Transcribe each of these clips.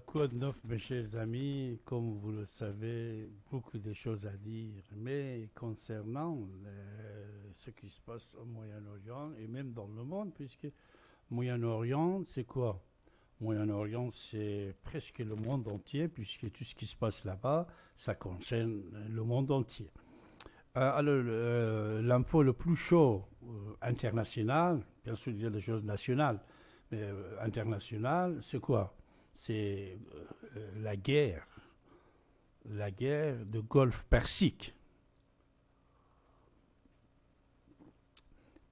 Quoi de Neuf, mes chers amis, comme vous le savez, beaucoup de choses à dire, mais concernant euh, ce qui se passe au Moyen-Orient et même dans le monde, puisque Moyen-Orient, c'est quoi Moyen-Orient, c'est presque le monde entier, puisque tout ce qui se passe là-bas, ça concerne le monde entier. Euh, alors, euh, l'info le plus chaud international, bien sûr, il y a des choses nationales, mais international, c'est quoi c'est euh, la guerre, la guerre de Golfe Persique.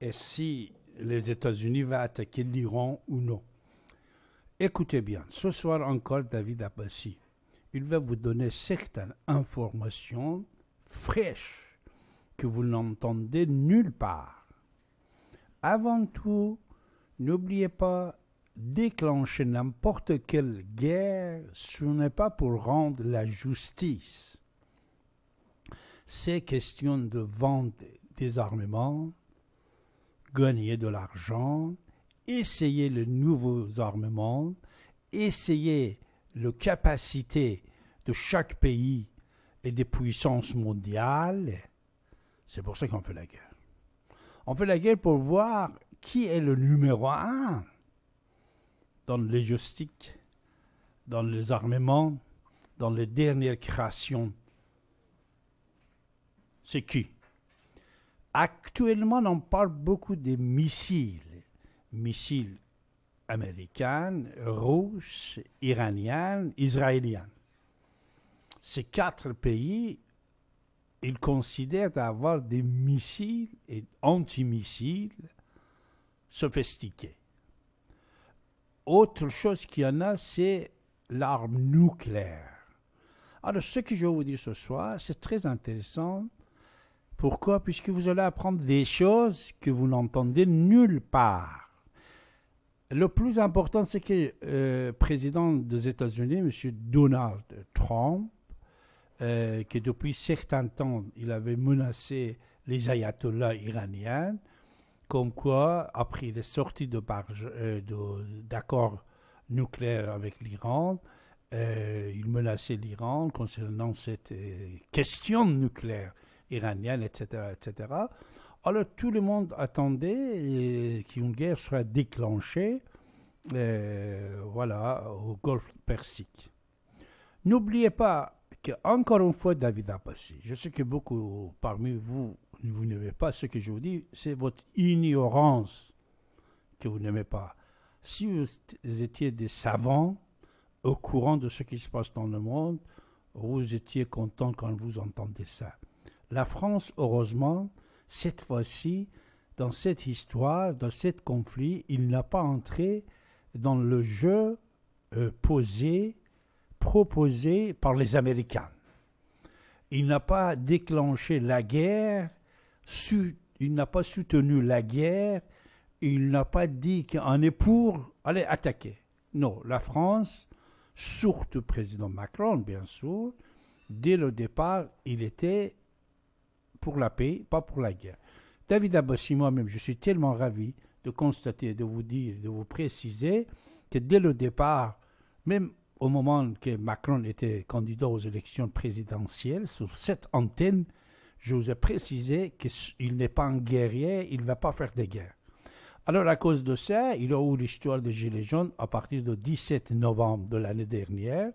Et si les États-Unis vont attaquer l'Iran ou non. Écoutez bien, ce soir encore, David Abassi, il va vous donner certaines informations fraîches que vous n'entendez nulle part. Avant tout, n'oubliez pas déclencher n'importe quelle guerre, ce n'est pas pour rendre la justice. C'est question de vendre des armements, gagner de l'argent, essayer les nouveaux armements, essayer la capacité de chaque pays et des puissances mondiales. C'est pour ça qu'on fait la guerre. On fait la guerre pour voir qui est le numéro un dans les logistique, dans les armements, dans les dernières créations. C'est qui Actuellement, on parle beaucoup des missiles, missiles américains, russes, iraniens, israéliens. Ces quatre pays, ils considèrent avoir des missiles et antimissiles sophistiqués. Autre chose qu'il y en a, c'est l'arme nucléaire. Alors, ce que je vais vous dire ce soir, c'est très intéressant. Pourquoi Puisque vous allez apprendre des choses que vous n'entendez nulle part. Le plus important, c'est que le euh, président des États-Unis, M. Donald Trump, euh, que depuis certains temps, il avait menacé les ayatollahs iraniens, comme quoi, après les sorties de euh, d'accords nucléaires avec l'Iran, euh, il menaçait l'Iran concernant cette euh, question nucléaire iranienne, etc., etc. Alors tout le monde attendait qu'une guerre soit déclenchée voilà, au golfe Persique. N'oubliez pas que, encore une fois, David a passé. je sais que beaucoup parmi vous vous n'aimez pas ce que je vous dis, c'est votre ignorance que vous n'aimez pas. Si vous étiez des savants au courant de ce qui se passe dans le monde, vous étiez content quand vous entendez ça. La France, heureusement, cette fois-ci, dans cette histoire, dans ce conflit, il n'a pas entré dans le jeu euh, posé, proposé par les Américains. Il n'a pas déclenché la guerre il n'a pas soutenu la guerre, il n'a pas dit qu'on est pour aller attaquer. Non, la France, surtout président Macron, bien sûr, dès le départ, il était pour la paix, pas pour la guerre. David Abbasi, moi-même, je suis tellement ravi de constater, de vous dire, de vous préciser que dès le départ, même au moment que Macron était candidat aux élections présidentielles, sur cette antenne, je vous ai précisé qu'il n'est pas un guerrier, il ne va pas faire des guerres. Alors, à cause de ça, il a eu l'histoire des Gilets jaunes à partir du 17 novembre de l'année dernière.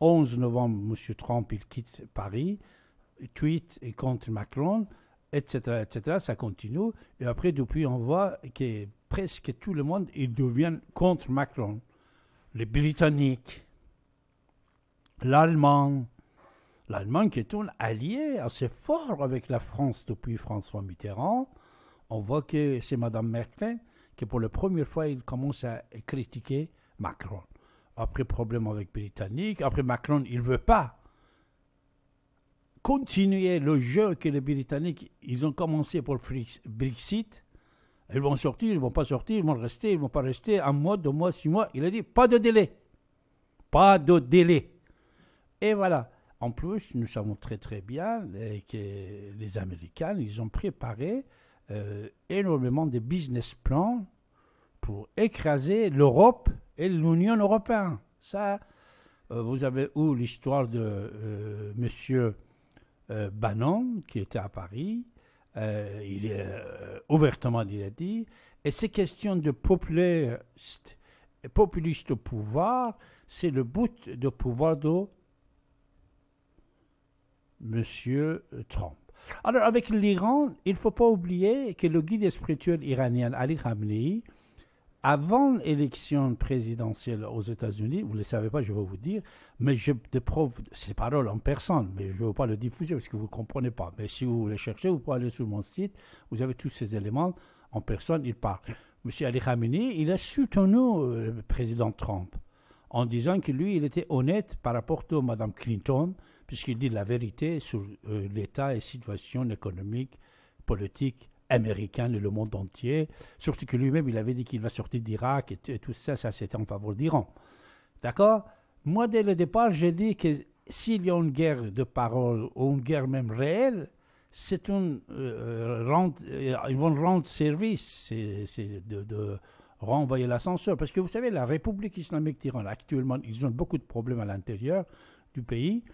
11 novembre, M. Trump, il quitte Paris, tweet contre Macron, etc., etc. Ça continue. Et après, depuis, on voit que presque tout le monde, il devient contre Macron. Les Britanniques, l'Allemand, L'Allemagne qui est une alliée assez fort avec la France depuis François Mitterrand. On voit que c'est Mme Merkel qui, pour la première fois, il commence à critiquer Macron. Après, problème avec Britannique. Après, Macron, il ne veut pas continuer le jeu que les Britanniques, ils ont commencé pour le Brexit. Ils vont sortir, ils vont pas sortir, ils vont rester, ils vont pas rester. Un mois, deux mois, six mois. Il a dit pas de délai. Pas de délai. Et voilà. En plus, nous savons très très bien que les Américains, ils ont préparé euh, énormément de business plans pour écraser l'Europe et l'Union européenne. Ça, euh, vous avez ou l'histoire de euh, Monsieur euh, Bannon qui était à Paris. il est ouvertement, il a dit, et ces questions de populiste au pouvoir, c'est le but de pouvoir d'eau Monsieur euh, Trump. Alors, avec l'Iran, il ne faut pas oublier que le guide spirituel iranien Ali Khamenei, avant l'élection présidentielle aux États-Unis, vous ne le savez pas, je vais vous dire, mais je déprouve ces paroles en personne, mais je ne veux pas le diffuser parce que vous ne comprenez pas. Mais si vous voulez chercher, vous pouvez aller sur mon site, vous avez tous ces éléments en personne, il parle. Monsieur Ali Khamenei, il a soutenu euh, le président Trump en disant que lui, il était honnête par rapport à Mme Clinton, puisqu'il dit la vérité sur euh, l'état et situation économique, politique américaine et le monde entier. Surtout que lui-même, il avait dit qu'il va sortir d'Irak et, tout ça, ça c'était en faveur d'Iran. D'accord Moi, dès le départ, j'ai dit que s'il y a une guerre de parole ou une guerre même réelle, c'est une, euh, euh, ils vont rendre service, c'est de, renvoyer l'ascenseur. Parce que vous savez, la République islamique d'Iran, actuellement, ils ont beaucoup de problèmes à l'intérieur du pays.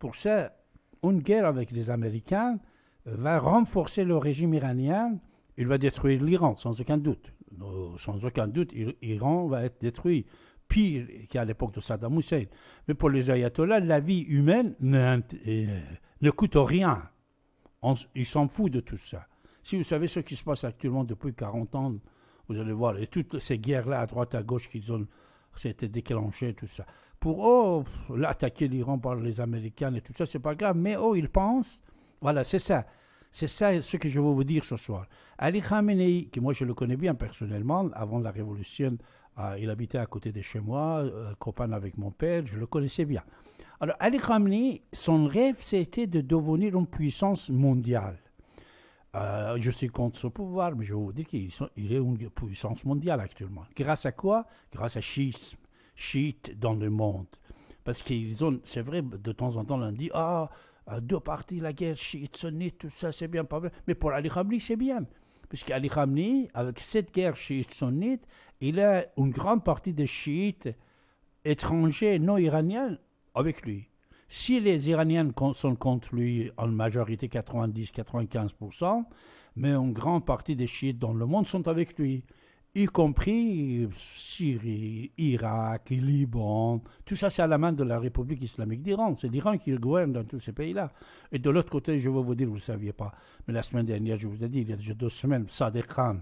Pour ça, une guerre avec les Américains euh, va renforcer le régime iranien. Il va détruire l'Iran, sans aucun doute. Euh, sans aucun doute, l'Iran va être détruit. Pire qu'à l'époque de Saddam Hussein. Mais pour les ayatollahs, la vie humaine ne, euh, coûte rien. ils s'en foutent de tout ça. Si vous savez ce qui se passe actuellement depuis 40 ans, vous allez voir, toutes ces guerres-là à droite, à gauche qu'ils ont c'était déclenché, tout ça. Pour eux, oh, l'attaquer l'Iran par les Américains et tout ça, c'est pas grave, mais oh, ils pensent. Voilà, c'est ça. C'est ça ce que je veux vous dire ce soir. Ali Khamenei, qui moi je le connais bien personnellement, avant la révolution, euh, il habitait à côté de chez moi, euh, copain avec mon père, je le connaissais bien. Alors Ali Khamenei, son rêve c'était de devenir une puissance mondiale. Euh, je suis contre ce pouvoir, mais je vais vous dire qu'il est une puissance mondiale actuellement. Grâce à quoi Grâce à chiites chiite dans le monde. Parce qu'ils ont, c'est vrai, de temps en temps, on dit Ah, euh, deux parties, la guerre chiite, sunnite, tout ça, c'est bien, pas Mais pour Ali Khamenei, c'est bien. Puisque Ali Khamenei, avec cette guerre chiite-sunnite, il a une grande partie des chiites étrangers, non iraniens, avec lui. Si les Iraniens sont contre lui en majorité 90-95%, mais une grande partie des chiites dans le monde sont avec lui, y compris Syrie, Irak, Liban. Tout ça, c'est à la main de la République islamique d'Iran. C'est l'Iran qui gouverne dans tous ces pays-là. Et de l'autre côté, je vais vous dire, vous ne saviez pas, mais la semaine dernière, je vous ai dit, il y a déjà deux semaines, Sadek Khan,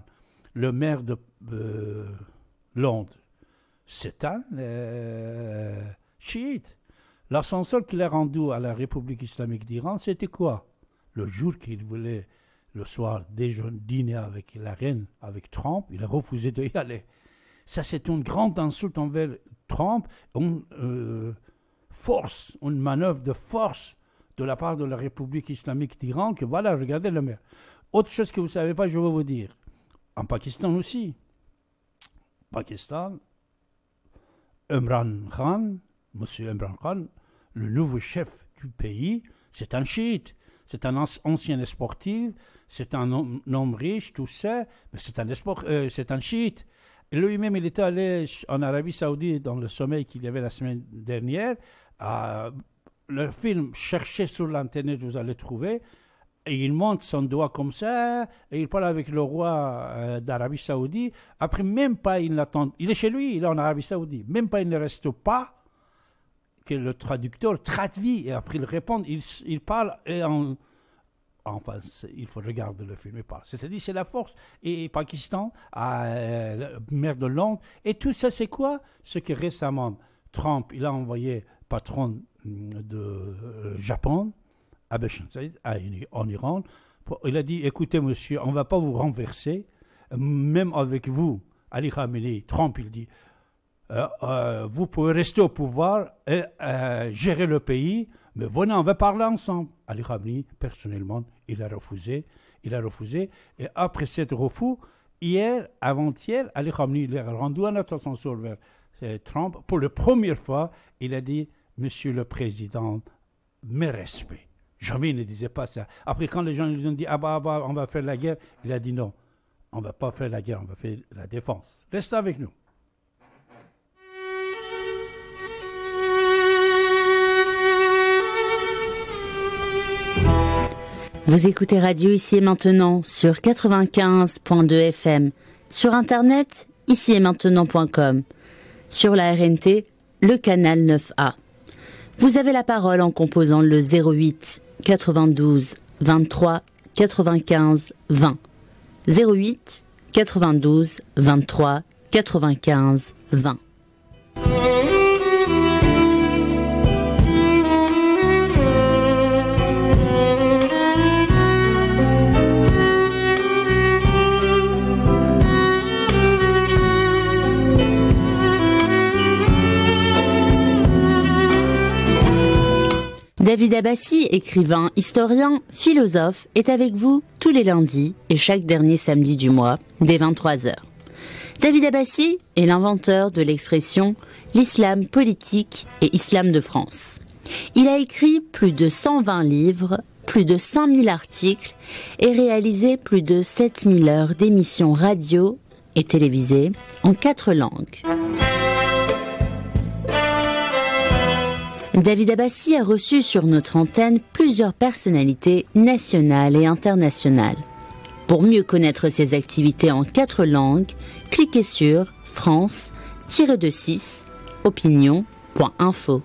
le maire de euh, Londres, c'est un euh, chiite. L'ascenseur qu'il a rendu à la République islamique d'Iran, c'était quoi Le jour qu'il voulait, le soir, déjeuner, dîner avec la reine, avec Trump, il a refusé d'y aller. Ça, c'est une grande insulte envers Trump, une euh, force, une manœuvre de force de la part de la République islamique d'Iran, que voilà, regardez le maire. Autre chose que vous ne savez pas, je vais vous dire. En Pakistan aussi. Pakistan, Imran Khan, M. Imran Khan, le nouveau chef du pays, c'est un chiite, c'est un ancien sportif, c'est un homme riche, tout ça, mais c'est un, euh, c'est un chiite. Lui-même, il était allé en Arabie Saoudite dans le sommet qu'il y avait la semaine dernière. Ah, le film, cherchez sur l'Internet, vous allez trouver. Et il monte son doigt comme ça, et il parle avec le roi euh, d'Arabie Saoudite. Après, même pas, il l'attend. Il est chez lui, il est en Arabie Saoudite. Même pas, il ne reste pas que le traducteur traduit et après il répond, il, il parle et en, enfin, il faut regarder le film et parle C'est-à-dire, c'est la force. Et, Pakistan, euh, mer de Londres, et tout ça, c'est quoi Ce que récemment, Trump, il a envoyé patron mm, de euh, Japon, Abe à en Iran. il a dit, écoutez, monsieur, on ne va pas vous renverser, même avec vous. Ali Khamenei, Trump, il dit, euh, euh, vous pouvez rester au pouvoir et euh, gérer le pays, mais venez, on va parler ensemble. Ali Khamenei, personnellement, il a refusé. Il a refusé. Et après cette refus, hier, avant-hier, Ali Khamenei, il a rendu un attention sur vers Trump. Pour la première fois, il a dit Monsieur le Président, mes respects. Jamais il ne disait pas ça. Après, quand les gens lui ont dit Ah bah, ah bah on va faire la guerre, il a dit non, on ne va pas faire la guerre, on va faire la défense. Reste avec nous. Vous écoutez Radio Ici et Maintenant sur 95.2 FM, sur Internet ici et maintenant.com, sur la RNT, le canal 9A. Vous avez la parole en composant le 08 92 23 95 20. 08 92 23 95 20. David Abbassi, écrivain, historien, philosophe, est avec vous tous les lundis et chaque dernier samedi du mois, dès 23h. David Abbassi est l'inventeur de l'expression l'islam politique et islam de France. Il a écrit plus de 120 livres, plus de 5000 articles et réalisé plus de 7000 heures d'émissions radio et télévisées en quatre langues. David Abbassi a reçu sur notre antenne plusieurs personnalités nationales et internationales. Pour mieux connaître ses activités en quatre langues, cliquez sur France-6opinion.info.